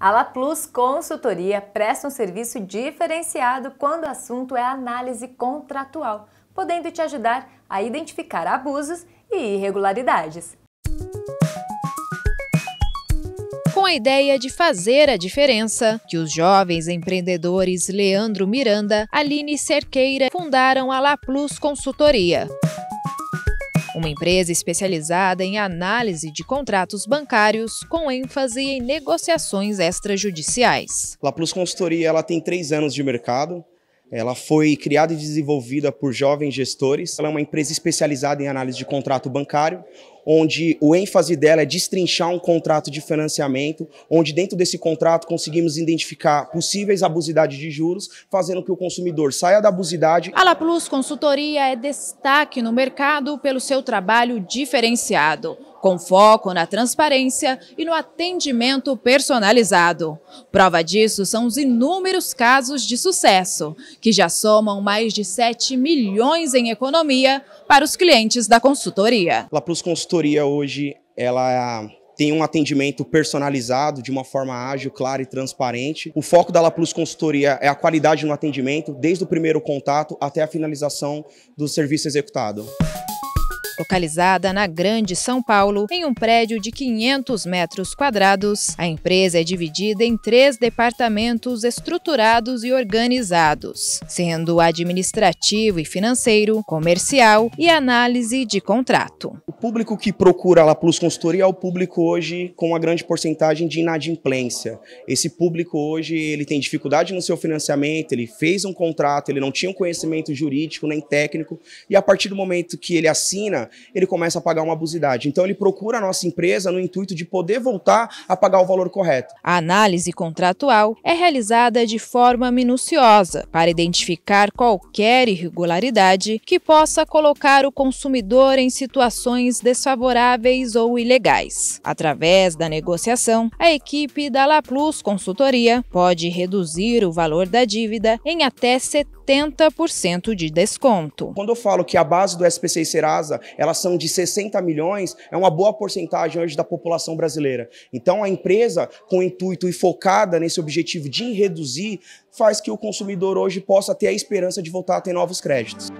A La Plus Consultoria presta um serviço diferenciado quando o assunto é análise contratual, podendo te ajudar a identificar abusos e irregularidades. Com a ideia de fazer a diferença, que os jovens empreendedores Leandro Miranda, Aline Cerqueira fundaram a La Plus Consultoria uma empresa especializada em análise de contratos bancários com ênfase em negociações extrajudiciais. La Plus Consultoria ela tem três anos de mercado. Ela foi criada e desenvolvida por jovens gestores. Ela é uma empresa especializada em análise de contrato bancário, onde o ênfase dela é destrinchar um contrato de financiamento, onde dentro desse contrato conseguimos identificar possíveis abusidades de juros, fazendo que o consumidor saia da abusidade. A La Plus Consultoria é destaque no mercado pelo seu trabalho diferenciado com foco na transparência e no atendimento personalizado. Prova disso são os inúmeros casos de sucesso, que já somam mais de 7 milhões em economia para os clientes da consultoria. La Plus Consultoria hoje ela tem um atendimento personalizado, de uma forma ágil, clara e transparente. O foco da La Plus Consultoria é a qualidade no atendimento, desde o primeiro contato até a finalização do serviço executado. Localizada na Grande São Paulo, em um prédio de 500 metros quadrados, a empresa é dividida em três departamentos estruturados e organizados, sendo administrativo e financeiro, comercial e análise de contrato. O público que procura a La Plus Consultoria é o público hoje com uma grande porcentagem de inadimplência. Esse público hoje ele tem dificuldade no seu financiamento, ele fez um contrato, ele não tinha um conhecimento jurídico nem técnico, e a partir do momento que ele assina, ele começa a pagar uma abusidade. Então ele procura a nossa empresa no intuito de poder voltar a pagar o valor correto. A análise contratual é realizada de forma minuciosa para identificar qualquer irregularidade que possa colocar o consumidor em situações desfavoráveis ou ilegais. Através da negociação, a equipe da La Plus Consultoria pode reduzir o valor da dívida em até 70 70% de desconto. Quando eu falo que a base do SPC e Serasa, elas são de 60 milhões, é uma boa porcentagem hoje da população brasileira. Então a empresa, com intuito e focada nesse objetivo de reduzir, faz que o consumidor hoje possa ter a esperança de voltar a ter novos créditos.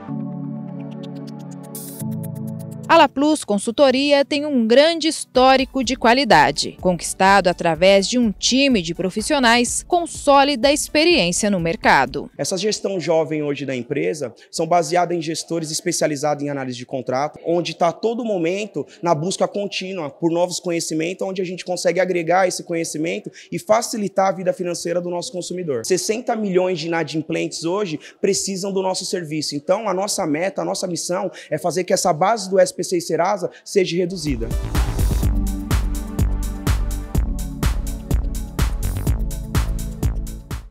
A La Plus Consultoria tem um grande histórico de qualidade, conquistado através de um time de profissionais com sólida experiência no mercado. Essa gestão jovem hoje da empresa são baseada em gestores especializados em análise de contrato, onde está todo momento na busca contínua por novos conhecimentos, onde a gente consegue agregar esse conhecimento e facilitar a vida financeira do nosso consumidor. 60 milhões de inadimplentes hoje precisam do nosso serviço. Então, a nossa meta, a nossa missão é fazer que essa base do SP SPC e Serasa seja reduzida.